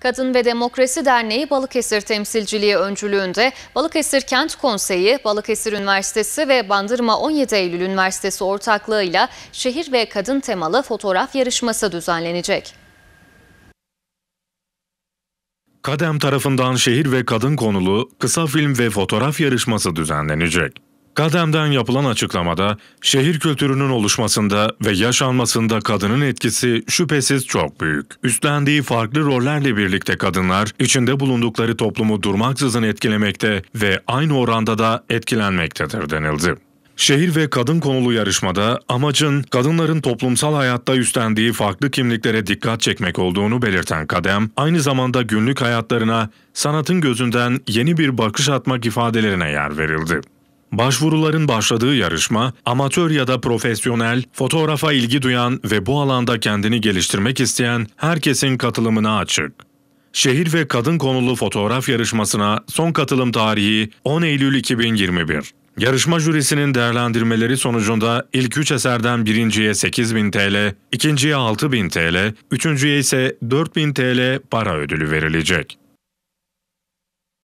Kadın ve Demokrasi Derneği Balıkesir temsilciliği öncülüğünde Balıkesir Kent Konseyi, Balıkesir Üniversitesi ve Bandırma 17 Eylül Üniversitesi ortaklığıyla şehir ve kadın temalı fotoğraf yarışması düzenlenecek. Kadem tarafından şehir ve kadın konulu kısa film ve fotoğraf yarışması düzenlenecek. Kadem'den yapılan açıklamada şehir kültürünün oluşmasında ve yaşanmasında kadının etkisi şüphesiz çok büyük. Üstlendiği farklı rollerle birlikte kadınlar içinde bulundukları toplumu durmaksızın etkilemekte ve aynı oranda da etkilenmektedir denildi. Şehir ve kadın konulu yarışmada amacın kadınların toplumsal hayatta üstlendiği farklı kimliklere dikkat çekmek olduğunu belirten Kadem, aynı zamanda günlük hayatlarına sanatın gözünden yeni bir bakış atmak ifadelerine yer verildi. Başvuruların başladığı yarışma, amatör ya da profesyonel, fotoğrafa ilgi duyan ve bu alanda kendini geliştirmek isteyen herkesin katılımına açık. Şehir ve kadın konulu fotoğraf yarışmasına son katılım tarihi 10 Eylül 2021. Yarışma jürisinin değerlendirmeleri sonucunda ilk 3 eserden birinciye 8000 TL, ikinciye 6000 TL, üçüncüye ise 4000 TL para ödülü verilecek.